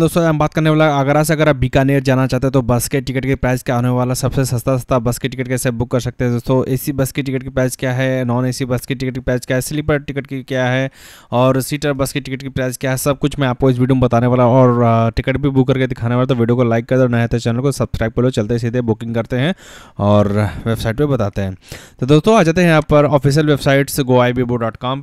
दोस्तों हम बात करने वाला आगरा से अगर आप बीकानेर जाना चाहते हैं तो बस के टिकट के प्राइस क्या होने वाला सबसे सस्ता सस्ता बस के टिकट कैसे बुक कर सकते हैं दोस्तों एसी बस की टिकट की प्राइस क्या है नॉन एसी बस की टिकट की प्राइस क्या है स्लीपर टिकट की क्या है और सीटर बस की टिकट की प्राइस क्या है सब कुछ मैं आपको इस वीडियो में बताने वाला और टिकट भी बुक करके दिखाने वाला तो वीडियो को लाइक कर दो नया तो चैनल को सब्सक्राइब कर लो चलते सीधे बुकिंग करते हैं और वेबसाइट पर बताते हैं तो दोस्तों आ जाते हैं यहाँ पर ऑफिशियल वेबसाइट्स गो आई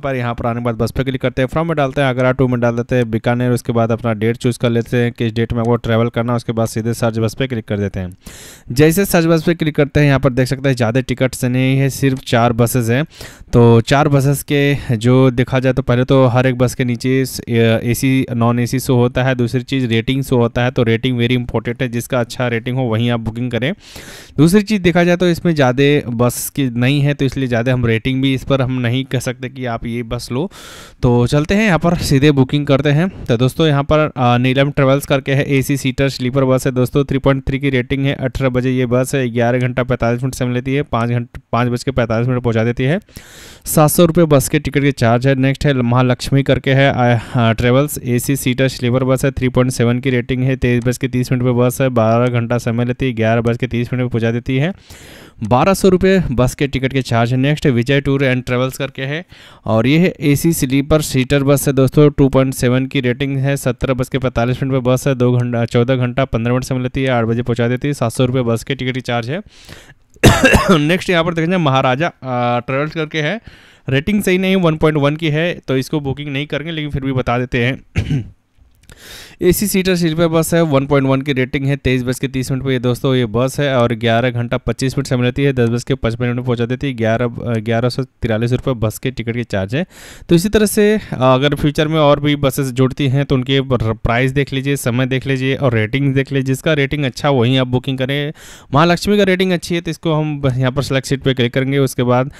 पर यहाँ पर आने के बाद बस पर क्लिक करते हैं फ्रॉम में डालते हैं आगरा टू में डाल देते हैं बीकानेर उसके बाद अपना डेट चूज़ कर लेते हैं किस डेट में वो ट्रैवल करना उसके बाद सीधे सर्च बस पे क्लिक कर देते हैं जैसे सर्च बस पे क्लिक करते हैं यहाँ पर देख सकते हैं ज़्यादा टिकट्स नहीं है सिर्फ चार बसेस हैं तो चार बसेस के जो देखा जाए तो पहले तो हर एक बस के नीचे ए सी नॉन ए सी होता है दूसरी चीज़ रेटिंग शो होता है तो रेटिंग वेरी इंपॉर्टेंट है जिसका अच्छा रेटिंग हो वहीं आप बुकिंग करें दूसरी चीज़ देखा जाए तो इसमें ज़्यादा बस की नहीं है तो इसलिए ज़्यादा हम रेटिंग भी इस पर हम नहीं कह सकते कि आप ये बस लो तो चलते हैं यहाँ पर सीधे बुकिंग करते हैं तो दोस्तों यहाँ पर नीलम ट्रेवल्स करके है एसी सीटर स्लीपर बस है दोस्तों थ्री पॉइंट थ्री की रेटिंग है अठारह बजे ये बस है ग्यारह घंटा पैंतालीस मिनट समय लेती है पाँच घंटे पाँच बज के पैंतालीस मिनट पहुँचा देती है सात सौ रुपये बस के टिकट के चार्ज है नेक्स्ट है महालक्ष्मी करके है travels A C seater sleeper bus है 3.7 की रेटिंग है तेईस बज के तीस मिनट पर बस है बारह घंटा समय लेती है ग्यारह बज के तीस मिनट पर पहुँचा देती है बारह सौ रुपये बस के टिकट के चार्ज है next Vijay tour and travels करके है और ये है एसी स्लीपर सीटर बस है दोस्तों 2.7 की रेटिंग है सत्रह बज के पैंतालीस मिनट पर बस है दो घंटा चौदह घंटा पंद्रह मिनट से मिलती है आठ बजे पहुँचा देती है सात सौ रुपये बस के टिकट की चार्ज है नेक्स्ट यहाँ पर देखेंगे महाराजा ट्रेवल्स करके है रेटिंग सही नहीं 1.1 की है तो इसको बुकिंग नहीं करेंगे लेकिन फिर भी बता देते हैं ए सी सीटर स्लीपर बस है 1.1 की रेटिंग है तेईस बज के तीस मिनट पर ये दोस्तों ये बस है और ग्यारह घंटा पच्चीस मिनट से मिलती है दस बज के पचपन मिनट में पहुँचा देती है ग्यारह ग्यारह सौ तिरालीस रुपये बस के टिकट के चार्ज है तो इसी तरह से अगर फ्यूचर में और भी बसेस जुड़ती हैं तो उनके प्राइस देख लीजिए समय देख लीजिए और रेटिंग देख लीजिए जिसका रेटिंग अच्छा वहीं आप बुकिंग करें महालक्ष्मी का रेटिंग अच्छी है तो इसको हम यहाँ पर सेलेक्ट सीट पर क्लिक करेंगे उसके बाद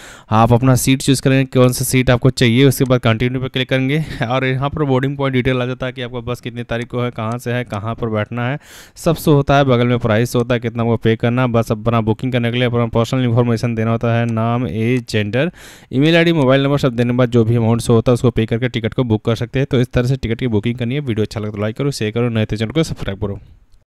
आप अपना सीट चूज़ करेंगे कौन सा सीट आपको चाहिए उसके बाद कंटिन्यू पर क्लिक करेंगे और यहाँ पर बोर्डिंग पॉइंट डिटेल आ जाता है कि आपका बस कितनी तारीख को है कहाँ से है कहाँ पर बैठना है सब सो होता है बगल में प्राइस होता है कितना वो पे करना बस अपना बुकिंग करने के लिए अपना पर्सनल इन्फॉर्मेशन देना होता है नाम age gender email ID mobile number सब देने के बाद जो भी अमाउंट से होता है उसको पे करके टिकट को बुक कर सकते हैं तो इस तरह से टिकट की बुकिंग करनी है वीडियो अच्छा लगता है लाइक करो शेयर करो नए तो चैनल को सब्सक्राइब करो